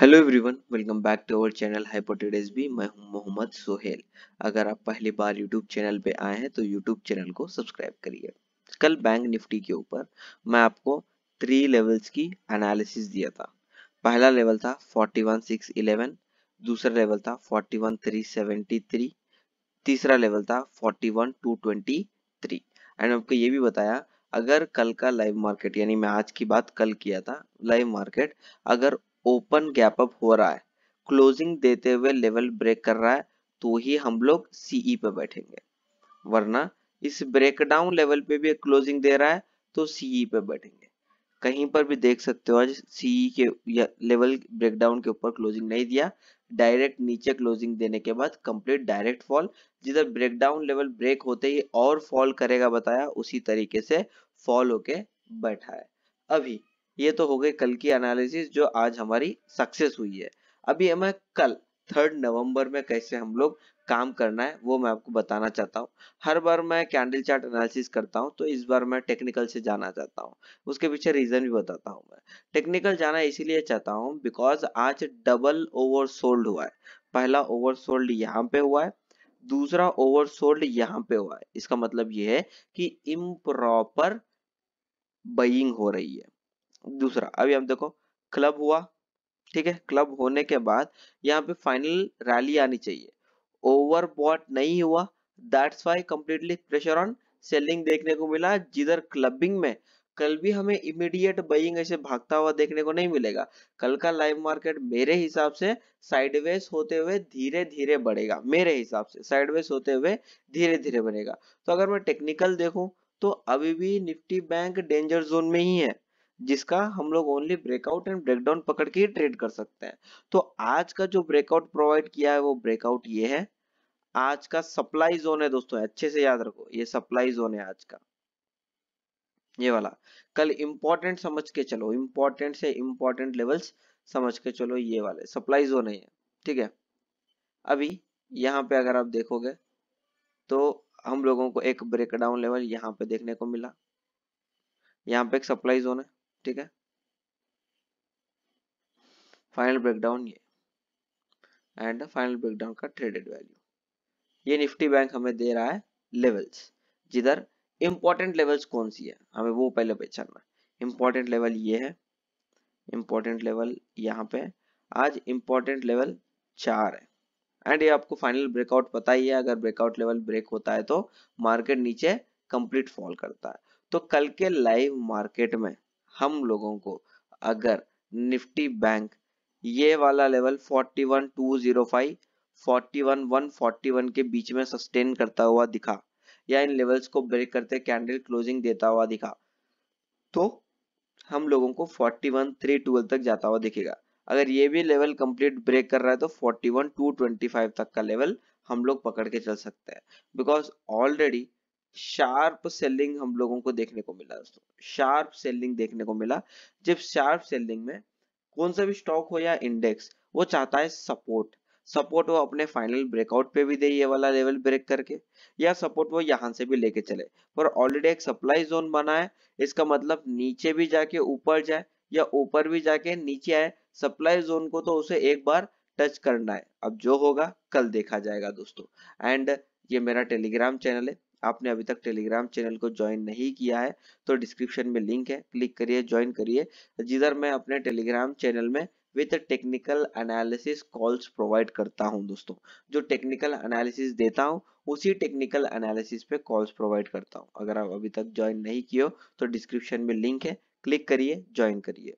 hello everyone welcome back to our channel हाइपोटेडेस बी मैं हूं मोहम्मद सोहेल अगर आप पहली बार यूट्यूब चैनल पे आए हैं तो यूट्यूब चैनल को सब्सक्राइब करिए कल बैंक निफ्टी के ऊपर मैं आपको थ्री लेवल्स की एनालिसिस दिया था पहला लेवल था 41611 दूसरा लेवल था 41373 तीसरा लेवल था 41223 एंड आपको ये भी बताया अगर कल का लाइव मार्केट यानी मैं आज की बात कल किया था लाइव मार्केट अगर ओपन गैप अप हो रहा है क्लोजिंग देते हुए लेवल ब्रेक कर रहा है तो ही हम लोग सीई e पे बैठेंगे वरना इस ब्रेकडाउन लेवल पे भी क्लोजिंग दे रहा है तो सीई e पे बैठेंगे कहीं पर भी देख सकते हो आज सीई e के लेवल ब्रेकडाउन के ऊपर क्लोजिंग नहीं दिया डायरेक्ट नीचे क्लोजिंग देने के बाद कंप्लीट डायरेक्ट फॉल जिधर ब्रेकडाउन लेवल ब्रेक होते ही और फॉल करेगा बताया उसी तरीके से फॉल होके बैठा है अभी ये तो हो गई कल की एनालिसिस जो आज हमारी सक्सेस हुई है अभी हमें कल थर्ड नवंबर में कैसे हम लोग काम करना है वो मैं आपको बताना चाहता हूँ हर बार मैं कैंडल चार्ट एनालिसिस करता हूँ तो इस बार मैं टेक्निकल से जाना चाहता हूँ उसके पीछे रीजन भी बताता हूँ मैं टेक्निकल जाना इसीलिए चाहता हूँ बिकॉज आज डबल ओवर सोल्ड हुआ है पहला ओवर सोल्ड यहाँ पे हुआ है दूसरा ओवर सोल्ड यहाँ पे हुआ है इसका मतलब ये है कि इम्प्रॉपर बइंग हो रही है दूसरा अभी हम देखो क्लब हुआ ठीक है क्लब होने के बाद यहाँ पे फाइनल रैली आनी चाहिए बॉट नहीं हुआ that's why completely pressure on selling देखने को मिला जिधर क्लबिंग में कल भी हमें इमीडिएट बइंग ऐसे भागता हुआ देखने को नहीं मिलेगा कल का लाइव मार्केट मेरे हिसाब से साइडवेज होते हुए धीरे धीरे बढ़ेगा मेरे हिसाब से साइडवेज होते हुए धीरे धीरे बढ़ेगा तो अगर मैं टेक्निकल देखूं तो अभी भी निफ्टी बैंक डेंजर जोन में ही है जिसका हम लोग ओनली ब्रेकआउट एंड ब्रेकडाउन पकड़ के ही ट्रेड कर सकते हैं तो आज का जो ब्रेकआउट प्रोवाइड किया है वो ब्रेकआउट ये है आज का सप्लाई जोन है दोस्तों अच्छे से याद रखो ये सप्लाई जोन है आज का ये वाला कल इंपॉर्टेंट समझ के चलो इंपॉर्टेंट से इंपॉर्टेंट लेवल्स समझ के चलो ये वाले सप्लाई जोन है ठीक है अभी यहाँ पे अगर आप देखोगे तो हम लोगों को एक ब्रेकडाउन लेवल यहाँ पे देखने को मिला यहाँ पे एक सप्लाई जोन है ठीक है फाइनल ब्रेकडाउन ये एंड फाइनल ब्रेकडाउन का ट्रेडेड वैल्यू ये निफ्टी बैंक हमें दे रहा है लेवल्स जिधर इंपॉर्टेंट लेवल्स कौन सी है हमें वो पहले पहचानना इंपॉर्टेंट लेवल ये है इंपॉर्टेंट लेवल यहाँ पे आज इंपॉर्टेंट लेवल चार है एंड ये आपको फाइनल ब्रेकआउट पता ही है अगर ब्रेकआउट लेवल ब्रेक होता है तो मार्केट नीचे कंप्लीट फॉल करता है तो कल के लाइव मार्केट में हम लोगों को अगर निफ्टी बैंक ये वाला लेवल 41205 41141 के बीच में सस्टेन करता हुआ दिखा या इन लेवल्स को ब्रेक करते कैंडल क्लोजिंग देता हुआ दिखा तो हम लोगों को 41312 तक जाता हुआ दिखेगा अगर ये भी लेवल कंप्लीट ब्रेक कर रहा है तो 41225 तक का लेवल हम लोग पकड़ के चल सकते हैं बिकॉज ऑलरेडी शार्प सेलिंग हम लोगों को देखने को मिला दोस्तों शार्प सेलिंग देखने को मिला जब शार्प सेलिंग में कौन सा भी स्टॉक हो या इंडेक्स वो चाहता है सपोर्ट सपोर्ट वो अपने फाइनल ब्रेकआउट पे भी दे ये वाला लेवल ब्रेक करके या सपोर्ट वो यहाँ से भी लेके चले पर ऑलरेडी एक सप्लाई जोन बना है इसका मतलब नीचे भी जाके ऊपर जाए या ऊपर भी जाके नीचे आए सप्लाई जोन को तो उसे एक बार टच करना है अब जो होगा कल देखा जाएगा दोस्तों एंड ये मेरा टेलीग्राम चैनल है आपने अभी तक टेलीग्राम चैनल को ज्वाइन नहीं किया है तो डिस्क्रिप्शन में लिंक है क्लिक करिए ज्वाइन करिए जिधर मैं अपने टेलीग्राम चैनल में with technical analysis calls provide करता हूं दोस्तों जो टेक्निकल एनालिसिस देता हूं उसी टेक्निकल एनालिसिस पे कॉल्स प्रोवाइड करता हूं अगर आप अभी तक ज्वाइन नहीं किए तो डिस्क्रिप्शन में लिंक है क्लिक करिए ज्वाइन करिए